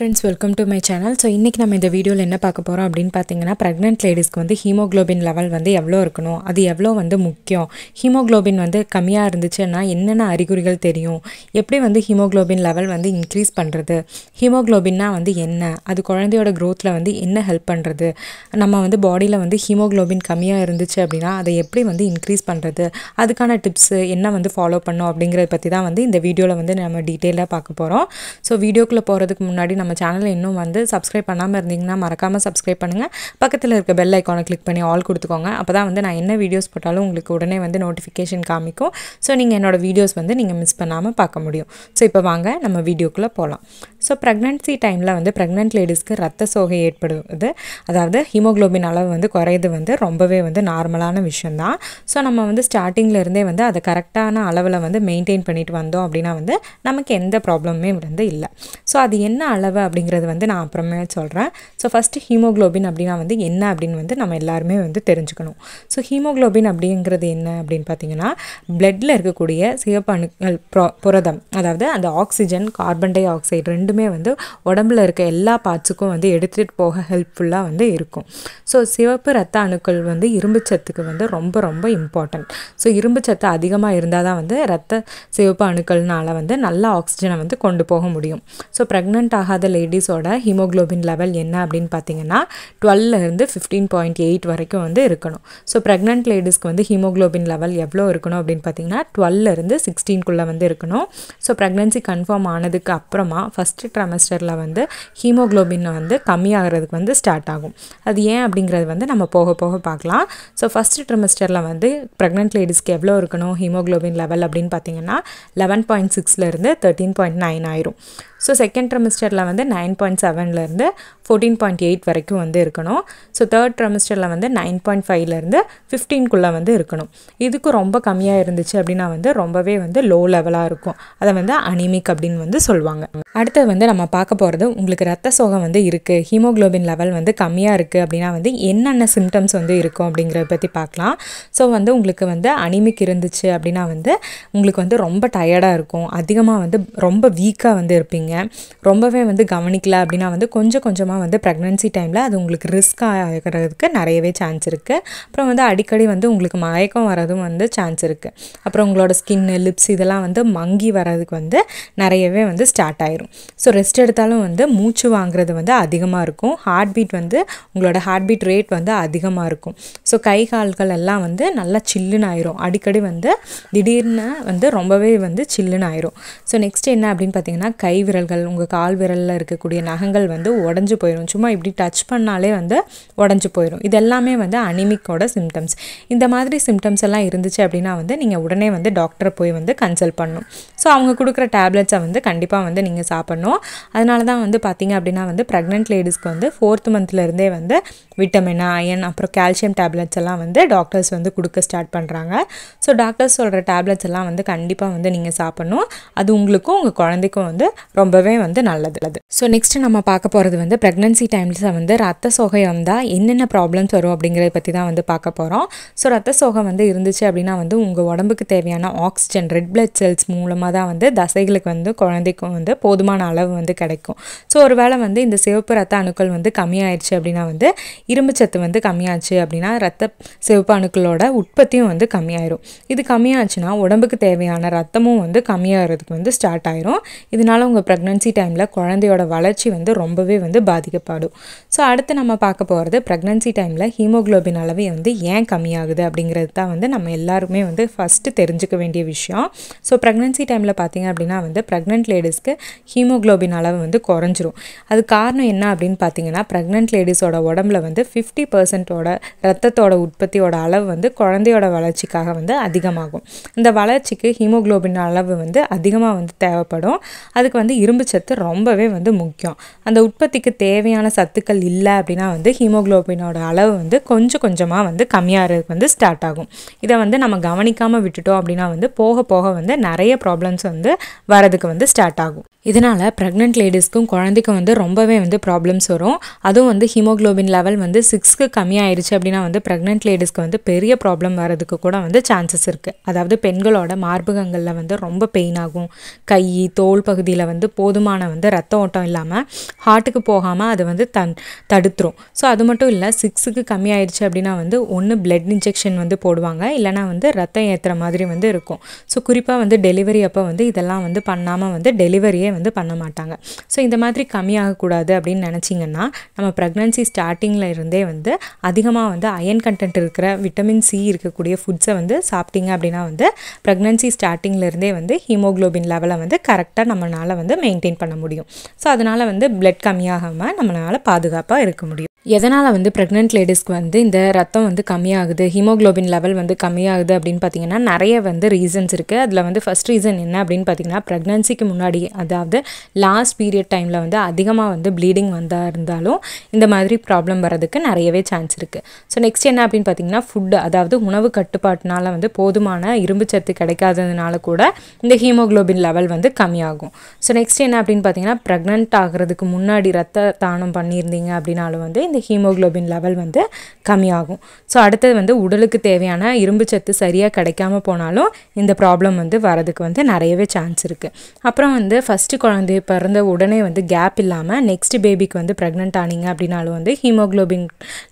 friends welcome to my channel so இன்றைக்கி நம்ம இந்த வீடியோவில் என்ன பார்க்க போகிறோம் அப்படின்னு பார்த்தீங்கன்னா ப்ரெக்னென்ட் லேடிஸ்க்கு வந்து ஹீமோக்ளோபின் லெவல் வந்து எவ்வளோ இருக்கணும் அது எவ்வளோ வந்து முக்கியம் ஹீமோக்ளோபின் வந்து கம்மியாக இருந்துச்சுன்னா என்னென்ன அறிகுறிகள் தெரியும் எப்படி வந்து ஹீமோக்ளோபின் லெவல் வந்து இன்க்ரீஸ் பண்ணுறது ஹீமோக்ளோபின்னா வந்து என்ன அது குழந்தையோட க்ரோத்தில் வந்து என்ன ஹெல்ப் பண்ணுறது நம்ம வந்து பாடியில் வந்து ஹீமோக்ளோபின் கம்மியாக இருந்துச்சு அப்படின்னா அதை எப்படி வந்து இன்க்ரீஸ் பண்ணுறது அதுக்கான டிப்ஸு என்ன வந்து ஃபாலோ பண்ணும் அப்படிங்கிறத பற்றி தான் வந்து இந்த வீடியோவில் வந்து நம்ம டீட்டெயிலாக பார்க்க போகிறோம் ஸோ வீடியோக்குள்ளே போகிறதுக்கு முன்னாடி நம்ம நம்ம சேனலை இன்னும் வந்து சப்ஸ்கிரைப் பண்ணாமல் இருந்தீங்கன்னா மறக்காமல் சப்ஸ்கிரைப் பண்ணுங்கள் பக்கத்தில் இருக்க பெல் ஐக்கானை கிளிக் பண்ணி ஆல் கொடுத்துக்கோங்க அப்போ தான் வந்து நான் என்ன வீடியோஸ் போட்டாலும் உங்களுக்கு உடனே வந்து நோட்டிஃபிகேஷன் காமிக்கும் ஸோ நீங்கள் என்னோடய வீடியோஸ் வந்து நீங்கள் மிஸ் பண்ணாமல் பார்க்க முடியும் ஸோ இப்போ வாங்க நம்ம வீடியோக்குள்ளே போகலாம் ஸோ ப்ரெக்னென்சி டைமில் வந்து ப்ரெக்னென்ட் லேடிஸ்க்கு ரத்த சோகை ஏற்படுவது அதாவது ஹீமோக்ளோபின் அளவு வந்து குறையுது வந்து ரொம்பவே வந்து நார்மலான விஷயந்தான் ஸோ நம்ம வந்து ஸ்டார்டிங்லேருந்தே வந்து அதை கரெக்டான அளவில் வந்து மெயின்டைன் பண்ணிட்டு வந்தோம் அப்படின்னா வந்து நமக்கு எந்த ப்ராப்ளமுமே வந்து இல்லை ஸோ அது என்ன அளவு தேவை அப்படிங்கிறது வந்து நான் அப்புறமே சொல்கிறேன் ஸோ ஃபஸ்ட்டு ஹீமோக்ளோபின் அப்படின்னா வந்து என்ன அப்படின்னு வந்து நம்ம எல்லாருமே வந்து தெரிஞ்சுக்கணும் ஸோ ஹீமோக்ளோபின் அப்படிங்கிறது என்ன அப்படின்னு பார்த்தீங்கன்னா பிளட்டில் இருக்கக்கூடிய சிவப்பு அணுக்கள் புரதம் அதாவது அந்த ஆக்சிஜன் கார்பன் டை ஆக்சைடு ரெண்டுமே வந்து உடம்புல இருக்க எல்லா பார்ட்ஸுக்கும் வந்து எடுத்துகிட்டு போக ஹெல்ப்ஃபுல்லாக வந்து இருக்கும் ஸோ சிவப்பு ரத்த அணுக்கள் வந்து இரும்பு சத்துக்கு வந்து ரொம்ப ரொம்ப இம்பார்ட்டன்ட் ஸோ இரும்பு சத்து அதிகமாக இருந்தால் தான் வந்து ரத்த சிவப்பு அணுக்கள்னால வந்து நல்ல ஆக்சிஜனை வந்து கொண்டு போக முடியும் ஸோ ப்ரெக்னென்ட் ஆகாத இல்லாத லேடிஸோட ஹீமோக்ளோபின் லெவல் என்ன அப்படின்னு பார்த்தீங்கன்னா டுவெல்லேருந்து ஃபிஃப்டீன் பாயிண்ட் எயிட் வரைக்கும் வந்து இருக்கணும் ஸோ ப்ரெக்னென்ட் லேடிஸ்க்கு வந்து ஹீமோக்ளோபின் லெவல் எவ்வளோ இருக்கணும் அப்படின்னு பார்த்தீங்கன்னா டுவெல்லேருந்து சிக்ஸ்டீன்குள்ளே வந்து இருக்கணும் ஸோ ப்ரெக்னென்சி கன்ஃபார்ம் ஆனதுக்கு அப்புறமா ஃபஸ்ட்டு ட்ரெமஸ்டரில் வந்து ஹீமோக்ளோபின் வந்து கம்மியாகிறதுக்கு வந்து ஸ்டார்ட் ஆகும் அது ஏன் அப்படிங்கிறது வந்து நம்ம போக போக பார்க்கலாம் ஸோ ஃபஸ்ட்டு ட்ரெமஸ்டரில் வந்து ப்ரெக்னென்ட் லேடிஸ்க்கு எவ்வளோ இருக்கணும் ஹீமோக்ளோபின் லெவல் அப்படின்னு பார்த்தீங்கன்னா லெவன் பாயிண்ட் சிக்ஸ்லேருந்து தேர்ட்டீன் பாயிண்ட் நைன் ஆயிரும் ஸோ செகண்ட் ட்ரெமிஸ்டரில் வந்து நைன் பாயிண்ட் செவன்லேருந்து ஃபோர்டீன் பாயிண்ட் எயிட் வரைக்கும் வந்து இருக்கணும் ஸோ தேர்ட் ட்ரெமிஸ்டரில் வந்து நைன் பாயிண்ட் ஃபைவ்லேருந்து ஃபிஃப்டீன்குள்ளே வந்து இருக்கணும் இதுக்கு ரொம்ப கம்மியாக இருந்துச்சு அப்படின்னா வந்து ரொம்பவே வந்து லோ லெவலாக இருக்கும் அதை வந்து அனிமிக் அப்படின்னு வந்து சொல்லுவாங்க அடுத்தது வந்து நம்ம பார்க்க போகிறது உங்களுக்கு ரத்த சோகம் வந்து இருக்குது ஹீமோக்ளோபின் லெவல் வந்து கம்மியாக இருக்குது அப்படின்னா வந்து என்னென்ன சிம்டம்ஸ் வந்து இருக்கும் அப்படிங்கிறத பற்றி பார்க்கலாம் ஸோ வந்து உங்களுக்கு வந்து அனிமிக் இருந்துச்சு அப்படின்னா வந்து உங்களுக்கு வந்து ரொம்ப டயர்டாக இருக்கும் அதிகமாக வந்து ரொம்ப வீக்காக வந்து இருப்பீங்க இருக்கீங்க ரொம்பவே வந்து கவனிக்கல அப்படின்னா வந்து கொஞ்சம் கொஞ்சமாக வந்து ப்ரெக்னென்சி டைமில் அது உங்களுக்கு ரிஸ்க் ஆகிறதுக்கு நிறையவே சான்ஸ் இருக்குது அப்புறம் வந்து அடிக்கடி வந்து உங்களுக்கு மயக்கம் வரதும் வந்து சான்ஸ் இருக்குது அப்புறம் உங்களோட ஸ்கின்னு லிப்ஸ் இதெல்லாம் வந்து மங்கி வர்றதுக்கு வந்து நிறையவே வந்து ஸ்டார்ட் ஆயிரும் ஸோ ரெஸ்ட் எடுத்தாலும் வந்து மூச்சு வாங்குறது வந்து அதிகமாக இருக்கும் ஹார்ட் பீட் வந்து உங்களோட ஹார்ட் பீட் ரேட் வந்து அதிகமாக இருக்கும் ஸோ கை கால்கள் எல்லாம் வந்து நல்லா சில்லுன்னு ஆயிரும் அடிக்கடி வந்து திடீர்னு வந்து ரொம்பவே வந்து சில்லுன்னு ஆயிரும் ஸோ நெக்ஸ்ட் என்ன அப்படின்னு பார்த்தீங்கன்னா கை விரல் விரல்கள் உங்கள் கால் விரலில் இருக்கக்கூடிய நகங்கள் வந்து உடஞ்சி போயிடும் சும்மா இப்படி டச் பண்ணாலே வந்து உடஞ்சி போயிடும் இது எல்லாமே வந்து அனிமிக்கோட சிம்டம்ஸ் இந்த மாதிரி சிம்டம்ஸ் எல்லாம் இருந்துச்சு அப்படின்னா வந்து நீங்கள் உடனே வந்து டாக்டரை போய் வந்து கன்சல்ட் பண்ணணும் ஸோ அவங்க கொடுக்குற டேப்லெட்ஸை வந்து கண்டிப்பாக வந்து நீங்கள் சாப்பிட்ணும் அதனால தான் வந்து பார்த்திங்க அப்படின்னா வந்து ப்ரெக்னென்ட் லேடிஸ்க்கு வந்து ஃபோர்த் மந்த்லேருந்தே வந்து விட்டமின் அயன் அப்புறம் கால்சியம் டேப்லெட்ஸ் எல்லாம் வந்து டாக்டர்ஸ் வந்து கொடுக்க ஸ்டார்ட் பண்ணுறாங்க ஸோ டாக்டர்ஸ் சொல்கிற டேப்லெட்ஸ் எல்லாம் வந்து கண்டிப்பாக வந்து நீங்கள் சாப்பிட்ணும் அது உங்களுக்கும் உங்கள் குழந்தைக்கும் வந்து ரொம்ப ரொம்பவே வந்து நல்லது ஸோ நெக்ஸ்ட் நம்ம பார்க்க போகிறது வந்து ப்ரெக்னன்சி டைம்ஸில் வந்து ரத்த சோகை வந்தால் என்னென்ன ப்ராப்ளம்ஸ் வரும் அப்படிங்கிறத பற்றி தான் வந்து பார்க்க போகிறோம் ஸோ ரத்த சோகை வந்து இருந்துச்சு அப்படின்னா வந்து உங்கள் உடம்புக்கு தேவையான ஆக்சிஜன் ரெட் பிளட் செல்ஸ் மூலமாக தான் வந்து தசைகளுக்கு வந்து குழந்தைக்கும் வந்து போதுமான அளவு வந்து கிடைக்கும் ஸோ ஒரு வேளை வந்து இந்த சிவப்பு ரத்த அணுக்கள் வந்து கம்மியாயிடுச்சு அப்படின்னா வந்து இரும்பு சத்து வந்து கம்மியாச்சு அப்படின்னா ரத்த சிவப்பு அணுக்களோட உற்பத்தியும் வந்து கம்மியாயிரும் இது கம்மியாச்சுன்னா உடம்புக்கு தேவையான ரத்தமும் வந்து கம்மியாகிறதுக்கு வந்து ஸ்டார்ட் ஆயிரும் இதனால உங்கள் ப்ரெக்னன்சி டைமில் குழந்தையோட வளர்ச்சி வந்து ரொம்பவே வந்து பாதிக்கப்படும் ஸோ அடுத்து நம்ம பார்க்க போகிறது ப்ரெக்னன்சி டைமில் ஹீமோக்ளோபின் அளவு வந்து ஏன் கம்மியாகுது அப்படிங்கிறது தான் வந்து நம்ம எல்லாருமே வந்து ஃபஸ்ட்டு தெரிஞ்சுக்க வேண்டிய விஷயம் ஸோ ப்ரெக்னன்சி டைமில் பார்த்திங்க அப்படின்னா வந்து ப்ரெக்னென்ட் லேடிஸ்க்கு ஹீமோக்ளோபின் அளவு வந்து குறைஞ்சிரும் அது காரணம் என்ன அப்படின்னு பார்த்தீங்கன்னா ப்ரெக்னென்ட் லேடிஸோட உடம்புல வந்து ஃபிஃப்டி பர்சன்ட்டோட ரத்தத்தோட உற்பத்தியோட அளவு வந்து குழந்தையோட வளர்ச்சிக்காக வந்து அதிகமாகும் இந்த வளர்ச்சிக்கு ஹீமோக்ளோபின் அளவு வந்து அதிகமாக வந்து தேவைப்படும் அதுக்கு வந்து இரும்பு சத்து ரொம்பவே வந்து முக்கியம் அந்த உற்பத்திக்கு தேவையான சத்துக்கள் இல்லை அப்படின்னா வந்து ஹீமோக்ளோபினோட அளவு வந்து கொஞ்சம் கொஞ்சமாக வந்து கம்மியாகிறதுக்கு வந்து ஸ்டார்ட் ஆகும் இதை வந்து நம்ம கவனிக்காமல் விட்டுட்டோம் அப்படின்னா வந்து போக போக வந்து நிறைய ப்ராப்ளம்ஸ் வந்து வரதுக்கு வந்து ஸ்டார்ட் ஆகும் இதனால் ப்ரெக்னென்ட் லேடிஸ்க்கும் குழந்தைக்கும் வந்து ரொம்பவே வந்து ப்ராப்ளம்ஸ் வரும் அதுவும் வந்து ஹீமோக்ளோபின் லெவல் வந்து சிக்ஸ்க்கு கம்மியாயிருச்சு அப்படின்னா வந்து ப்ரெக்னென்ட் லேடிஸ்க்கு வந்து பெரிய ப்ராப்ளம் வரதுக்கு கூட வந்து சான்சஸ் இருக்குது அதாவது பெண்களோட மார்பகங்களில் வந்து ரொம்ப பெயின் ஆகும் கை தோல் பகுதியில் வந்து போதுமான வந்து ரத்த ஓட்டம் இல்லாமல் ஹார்ட்டுக்கு போகாமல் அது வந்து தன் தடுத்துரும் ஸோ அது மட்டும் இல்லை சிக்ஸுக்கு கம்மியாயிடுச்சு அப்படின்னா வந்து ஒன்று பிளட் இன்ஜெக்ஷன் வந்து போடுவாங்க இல்லைனா வந்து ரத்தம் ஏற்றுற மாதிரி வந்து இருக்கும் ஸோ குறிப்பாக வந்து டெலிவரி அப்போ வந்து இதெல்லாம் வந்து பண்ணாமல் வந்து டெலிவரியே வந்து பண்ண மாட்டாங்க ஸோ இந்த மாதிரி கம்மியாகக்கூடாது அப்படின்னு நினச்சிங்கன்னா நம்ம ப்ரெக்னன்சி ஸ்டார்டிங்கில் இருந்தே வந்து அதிகமாக வந்து அயன் கண்டென்ட் இருக்கிற விட்டமின் சி இருக்கக்கூடிய ஃபுட்ஸை வந்து சாப்பிட்டீங்க அப்படின்னா வந்து ப்ரெக்னன்சி ஸ்டார்டிங்லேருந்தே வந்து ஹீமோக்ளோபின் லெவலை வந்து கரெக்டாக நம்மளால் வந்து மெயின்டைன் பண்ண முடியும் ஸோ அதனால் வந்து பிளட் கம்மியாகாமல் நம்மளால் பாதுகாப்பாக இருக்க முடியும் எதனால் வந்து ப்ரெக்னென்ட் லேடிஸ்க்கு வந்து இந்த ரத்தம் வந்து கம்மியாகுது ஹீமோக்ளோபின் லெவல் வந்து கம்மியாகுது அப்படின்னு பார்த்தீங்கன்னா நிறைய வந்து ரீசன்ஸ் இருக்குது அதில் வந்து ஃபஸ்ட் ரீசன் என்ன அப்படின்னு பார்த்தீங்கன்னா ப்ரெக்னென்சிக்கு முன்னாடி அதாவது லாஸ்ட் பீரியட் டைமில் வந்து அதிகமாக வந்து ப்ளீடிங் வந்தால் இருந்தாலும் இந்த மாதிரி ப்ராப்ளம் வர்றதுக்கு நிறையவே சான்ஸ் இருக்குது ஸோ நெக்ஸ்ட் என்ன அப்படின்னு பார்த்தீங்கன்னா ஃபுட்டு அதாவது உணவு கட்டுப்பாட்டினால் வந்து போதுமான இரும்பு சத்து கிடைக்காததுனால கூட இந்த ஹீமோக்ளோபின் லெவல் வந்து கம்மியாகும் ஸோ நெக்ஸ்ட் என்ன அப்படின்னு பார்த்தீங்கன்னா ப்ரெக்னென்ட் ஆகிறதுக்கு முன்னாடி ரத்த தானம் பண்ணியிருந்தீங்க அப்படின்னாலும் வந்து இந்த ஹீமோக்ளோபின் லெவல் வந்து கம்மியாகும் ஸோ அடுத்தது வந்து உடலுக்கு தேவையான இரும்பு சத்து சரியாக கிடைக்காம போனாலும் இந்த ப்ராப்ளம் வந்து வரதுக்கு வந்து நிறையவே சான்ஸ் இருக்குது அப்புறம் வந்து ஃபஸ்ட்டு குழந்தை பிறந்த உடனே வந்து கேப் இல்லாமல் நெக்ஸ்ட் பேபிக்கு வந்து ப்ரெக்னென்ட் ஆனீங்க அப்படின்னாலும் வந்து ஹீமோக்ளோபின்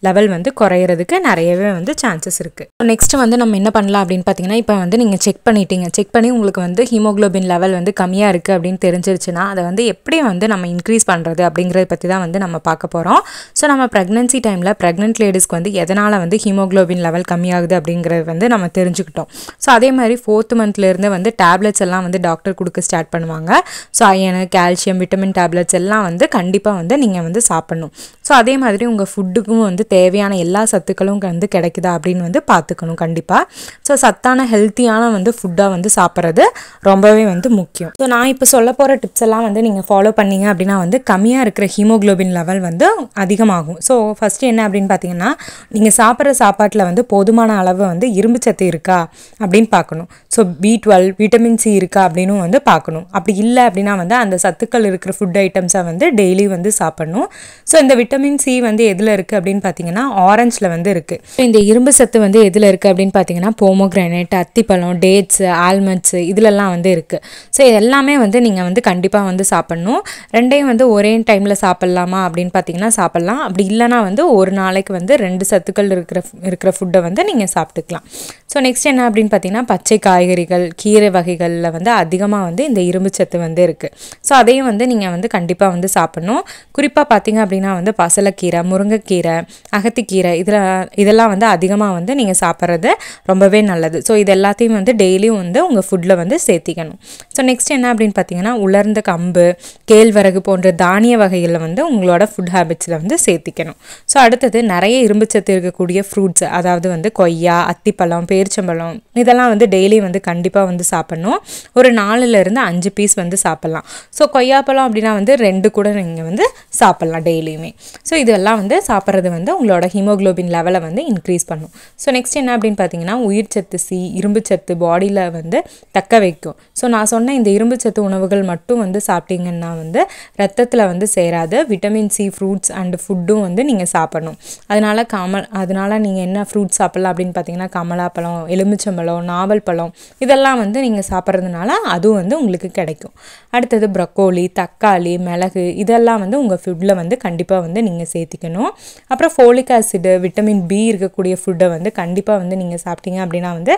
லெவல் வந்து குறையிறதுக்கு நிறையவே வந்து சான்சஸ் இருக்குது நெக்ஸ்ட்டு வந்து நம்ம என்ன பண்ணலாம் அப்படின்னு பார்த்தீங்கன்னா இப்போ வந்து நீங்கள் செக் பண்ணிட்டீங்க செக் பண்ணி உங்களுக்கு வந்து ஹீமோக்ளோபின் லெவல் வந்து கம்மியாக இருக்குது அப்படின்னு தெரிஞ்சிருச்சுன்னா அதை வந்து எப்படி வந்து நம்ம இன்க்ரீஸ் பண்ணுறது அப்படிங்கிறத பற்றி தான் வந்து நம்ம பார்க்க போகிறோம் ஸோ நம்ம ப்ரெக்னன்சி டைமில் ப்ரெக்னென்ட் லேடிஸ்க்கு வந்து எதனால் வந்து ஹீமோக்ளோபின் லெவல் கம்மியாகுது அப்படிங்கிறது வந்து நம்ம தெரிஞ்சுக்கிட்டோம் ஸோ அதே மாதிரி ஃபோர்த் மந்த்லேருந்து வந்து டேப்லெட்ஸ் எல்லாம் வந்து டாக்டர் கொடுக்க ஸ்டார்ட் பண்ணுவாங்க so iron calcium vitamin tablets எல்லாம் வந்து கண்டிப்பாக வந்து நீங்கள் வந்து சாப்பிட்ணும் ஸோ அதே மாதிரி உங்கள் ஃபுட்டுக்கும் வந்து தேவையான எல்லா சத்துக்களும் வந்து கிடைக்குதா அப்படின்னு வந்து பார்த்துக்கணும் கண்டிப்பாக ஸோ சத்தான ஹெல்த்தியான வந்து ஃபுட்டாக வந்து சாப்பிட்றது ரொம்பவே வந்து முக்கியம் ஸோ நான் இப்போ சொல்ல போகிற டிப்ஸ் எல்லாம் வந்து நீங்கள் ஃபாலோ பண்ணீங்க அப்படின்னா வந்து கம்மியாக இருக்கிற ஹீமோக்ளோபின் லெவல் வந்து அதிகமாகும் ஸோ ஃபஸ்ட்டு என்ன அப்படின்னு பார்த்தீங்கன்னா நீங்கள் சாப்பிட்ற சாப்பாட்டில் வந்து போதுமான அளவு வந்து இரும்பு சத்து இருக்கா அப்படின்னு பார்க்கணும் so B twelve vitamin C இருக்கா அப்படின்னு வந்து பார்க்கணும் அப்படி இல்லை அப்படின்னா வந்து அந்த சத்துக்கள் இருக்கிற ஃபுட் ஐட்டம்ஸை வந்து டெய்லி வந்து சாப்பிடணும் ஸோ இந்த விட்டமின் விட்டமின் சி வந்து எதில் இருக்குது அப்படின்னு பார்த்தீங்கன்னா ஆரஞ்சில் வந்து இருக்குது இந்த இரும்பு சத்து வந்து எதில் இருக்குது அப்படின்னு பார்த்தீங்கன்னா போமோக்ரானேட் அத்திப்பழம் டேட்ஸு ஆல்மண்ட்ஸு இதிலெல்லாம் வந்து இருக்குது ஸோ இது எல்லாமே வந்து நீங்கள் வந்து கண்டிப்பாக வந்து சாப்பிட்ணும் ரெண்டையும் வந்து ஒரே டைமில் சாப்பிட்லாமா அப்படின்னு பார்த்தீங்கன்னா சாப்பிட்லாம் அப்படி இல்லைனா வந்து ஒரு நாளைக்கு வந்து ரெண்டு சத்துக்கள் இருக்கிற இருக்கிற ஃபுட்டை வந்து நீங்கள் சாப்பிட்டுக்கலாம் ஸோ நெக்ஸ்ட் என்ன அப்படின்னு பார்த்தீங்கன்னா பச்சை காய்கறிகள் கீரை வகைகளில் வந்து அதிகமாக வந்து இந்த இரும்பு சத்து வந்து இருக்குது ஸோ அதையும் வந்து நீங்கள் வந்து கண்டிப்பாக வந்து சாப்பிட்ணும் குறிப்பாக பார்த்தீங்க அப்படின்னா வந்து பசலைக்கீரை முருங்கைக்கீரை அகத்திக்கீரை இதில் இதெல்லாம் வந்து அதிகமாக வந்து நீங்கள் சாப்பிட்றது ரொம்பவே நல்லது ஸோ இது எல்லாத்தையும் வந்து டெய்லியும் வந்து உங்கள் ஃபுட்டில் வந்து சேர்த்திக்கணும் ஸோ நெக்ஸ்ட் என்ன அப்படின்னு பார்த்தீங்கன்னா உலர்ந்த கம்பு கேழ்வரகு போன்ற தானிய வகைகளில் வந்து உங்களோட ஃபுட் ஹேபிட்ஸில் வந்து சேர்த்திக்கணும் ஸோ அடுத்தது நிறைய இரும்பு சத்து இருக்கக்கூடிய ஃப்ரூட்ஸ் அதாவது வந்து கொய்யா அத்திப்பழம் பேரிச்சம்பழம் இதெல்லாம் வந்து டெய்லி வந்து கண்டிப்பாக வந்து சாப்பிட்ணும் ஒரு நாலுலேருந்து அஞ்சு பீஸ் வந்து சாப்பிட்லாம் ஸோ கொய்யாப்பழம் அப்படின்னா வந்து ரெண்டு கூட நீங்கள் வந்து சாப்பிட்லாம் டெய்லியுமே ஸோ இதெல்லாம் வந்து சாப்பிட்றது வந்து உங்களோட ஹீமோக்ளோபின் லெவலை வந்து இன்க்ரீஸ் பண்ணும் ஸோ நெக்ஸ்ட் என்ன அப்படின்னு பார்த்தீங்கன்னா உயிர் சத்து சி இரும்பு சத்து பாடியில் வந்து தக்க வைக்கும் ஸோ நான் சொன்ன இந்த இரும்பு சத்து உணவுகள் மட்டும் வந்து சாப்பிட்டீங்கன்னா வந்து ரத்தத்தில் வந்து சேராது விட்டமின் சி ஃப்ரூட்ஸ் அண்டு ஃபுட்டும் வந்து நீங்கள் சாப்பிடணும் அதனால் கமல் அதனால் நீங்கள் என்ன ஃப்ரூட்ஸ் சாப்பிட்லாம் அப்படின்னு பார்த்தீங்கன்னா கமலாப்பழம் பழம் எலுமிச்சம்பழம் நாவல் பழம் இதெல்லாம் வந்து நீங்கள் சாப்பிட்றதுனால அதுவும் வந்து உங்களுக்கு கிடைக்கும் அடுத்தது ப்ரக்கோலி தக்காளி மிளகு இதெல்லாம் வந்து உங்கள் ஃபுட்டில் வந்து கண்டிப்பாக வந்து நீங்கள் சேர்த்திக்கணும் அப்புறம் ஃபோலிக் ஆசிடு விட்டமின் பி இருக்கக்கூடிய ஃபுட்டை வந்து கண்டிப்பாக வந்து நீங்கள் சாப்பிட்டீங்க அப்படின்னா வந்து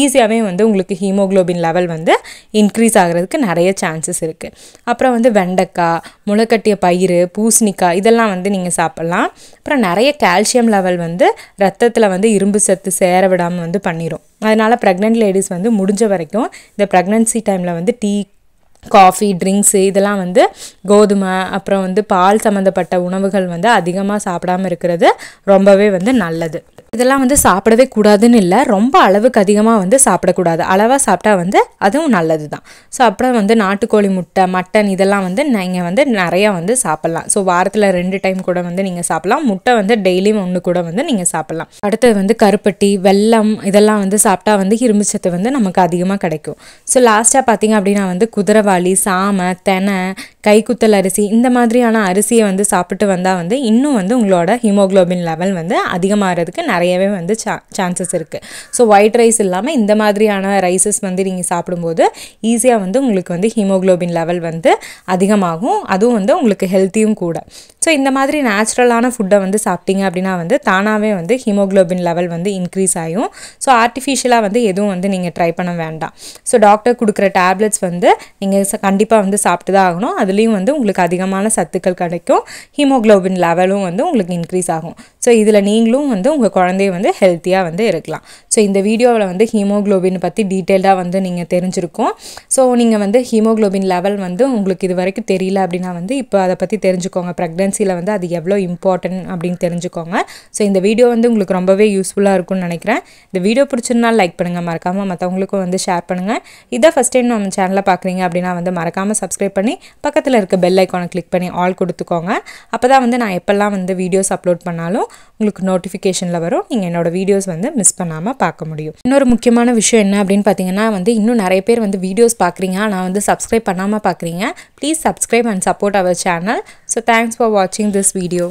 ஈஸியாகவே வந்து உங்களுக்கு ஹீமோக்ளோபின் லெவல் வந்து இன்க்ரீஸ் ஆகிறதுக்கு நிறைய சான்சஸ் இருக்குது அப்புறம் வந்து வெண்டைக்காய் முளைக்கட்டிய பயிர் பூசணிக்காய் இதெல்லாம் வந்து நீங்கள் சாப்பிட்லாம் அப்புறம் நிறைய கால்சியம் லெவல் வந்து ரத்தத்தில் வந்து இரும்பு சத்து சேர விடாமல் வந்து பண்ண பண்ணிடும் அதனால் ப்ரெக்னென்ட் லேடிஸ் வந்து முடிஞ்ச வரைக்கும் இந்த ப்ரெக்னென்சி டைமில் வந்து டீ காஃபி ட்ரிங்க்ஸு இதெல்லாம் வந்து கோதுமை அப்புறம் வந்து பால் சம்மந்தப்பட்ட உணவுகள் வந்து அதிகமாக சாப்பிடாமல் இருக்கிறது ரொம்பவே வந்து நல்லது இதெல்லாம் வந்து சாப்பிடவே கூடாதுன்னு இல்லை ரொம்ப அளவுக்கு அதிகமாக வந்து சாப்பிடக்கூடாது அளவாக சாப்பிட்டா வந்து அதுவும் நல்லது தான் ஸோ அப்புறம் வந்து நாட்டுக்கோழி முட்டை மட்டன் இதெல்லாம் வந்து நீங்கள் வந்து நிறையா வந்து சாப்பிட்லாம் ஸோ வாரத்தில் ரெண்டு டைம் கூட வந்து நீங்கள் சாப்பிட்லாம் முட்டை வந்து டெய்லியும் ஒன்று கூட வந்து நீங்கள் சாப்பிட்லாம் அடுத்தது வந்து கருப்பட்டி வெல்லம் இதெல்லாம் வந்து சாப்பிட்டா வந்து இரும்புச்சத்து வந்து நமக்கு அதிகமாக கிடைக்கும் ஸோ லாஸ்ட்டாக பார்த்தீங்க அப்படின்னா வந்து குதிரவாளி சாமை தெனை கைக்குத்தல் அரிசி இந்த மாதிரியான அரிசியை வந்து சாப்பிட்டு வந்தால் வந்து இன்னும் வந்து உங்களோட ஹீமோக்ளோபின் லெவல் வந்து அதிகமாகிறதுக்கு நிறைய நிறையவே வந்து சா சான்சஸ் இருக்குது ஸோ ஒயிட் ரைஸ் இல்லாமல் இந்த மாதிரியான ரைஸஸ் வந்து நீங்கள் சாப்பிடும்போது ஈஸியாக வந்து உங்களுக்கு வந்து ஹீமோக்ளோபின் லெவல் வந்து அதிகமாகும் அதுவும் வந்து உங்களுக்கு ஹெல்த்தியும் கூட ஸோ இந்த மாதிரி நேச்சுரலான ஃபுட்டை வந்து சாப்பிட்டீங்க அப்படின்னா வந்து தானாகவே வந்து ஹீமோக்ளோபின் லெவல் வந்து இன்க்ரீஸ் ஆகும் ஸோ ஆர்டிஃபிஷியலாக வந்து எதுவும் வந்து நீங்கள் ட்ரை பண்ண வேண்டாம் ஸோ டாக்டர் கொடுக்குற டேப்லெட்ஸ் வந்து நீங்கள் கண்டிப்பாக வந்து சாப்பிட்டு தான் ஆகணும் அதுலேயும் வந்து உங்களுக்கு அதிகமான சத்துக்கள் கிடைக்கும் ஹீமோக்ளோபின் லெவலும் வந்து உங்களுக்கு இன்க்ரீஸ் ஆகும் ஸோ இதில் நீங்களும் வந்து உங்கள் குழந்தை குழந்தை வந்து ஹெல்த்தியாக வந்து இருக்கலாம் ஸோ இந்த வீடியோவில் வந்து ஹீமோக்ளோபின் பற்றி டீட்டெயில்டாக வந்து நீங்கள் தெரிஞ்சிருக்கோம் ஸோ நீங்கள் வந்து ஹீமோக்ளோபின் லெவல் வந்து உங்களுக்கு இது வரைக்கும் தெரியல அப்படின்னா வந்து இப்போ அதை பற்றி தெரிஞ்சுக்கோங்க ப்ரெக்னென்சியில் வந்து அது எவ்வளோ இம்பார்ட்டன்ட் அப்படின்னு தெரிஞ்சுக்கோங்க ஸோ இந்த வீடியோ வந்து உங்களுக்கு ரொம்பவே யூஸ்ஃபுல்லாக இருக்கும்னு நினைக்கிறேன் இந்த வீடியோ பிடிச்சிருந்தாலும் லைக் பண்ணுங்கள் மறக்காமல் மற்றவங்களுக்கும் வந்து ஷேர் பண்ணுங்கள் இதை ஃபஸ்ட் டைம் நம்ம சேனலில் பார்க்குறீங்க அப்படின்னா வந்து மறக்காமல் சப்ஸ்கிரைப் பண்ணி பக்கத்தில் இருக்க பெல் ஐக்கானை கிளிக் பண்ணி ஆல் கொடுத்துக்கோங்க அப்போ தான் வந்து நான் எப்போல்லாம் வந்து வீடியோஸ் அப்லோட் பண்ணாலும் உங்களுக்கு நோட்டிஃபிகேஷனில் வரும் வரைக்கும் நீங்கள் என்னோடய வீடியோஸ் வந்து மிஸ் பண்ணாமல் பார்க்க முடியும் இன்னொரு முக்கியமான விஷயம் என்ன அப்படின்னு பார்த்தீங்கன்னா வந்து இன்னும் நிறைய பேர் வந்து வீடியோஸ் பார்க்குறீங்க நான் வந்து சப்ஸ்கிரைப் பண்ணாமல் பார்க்குறீங்க please subscribe and support our channel so thanks for வாட்சிங் திஸ் வீடியோ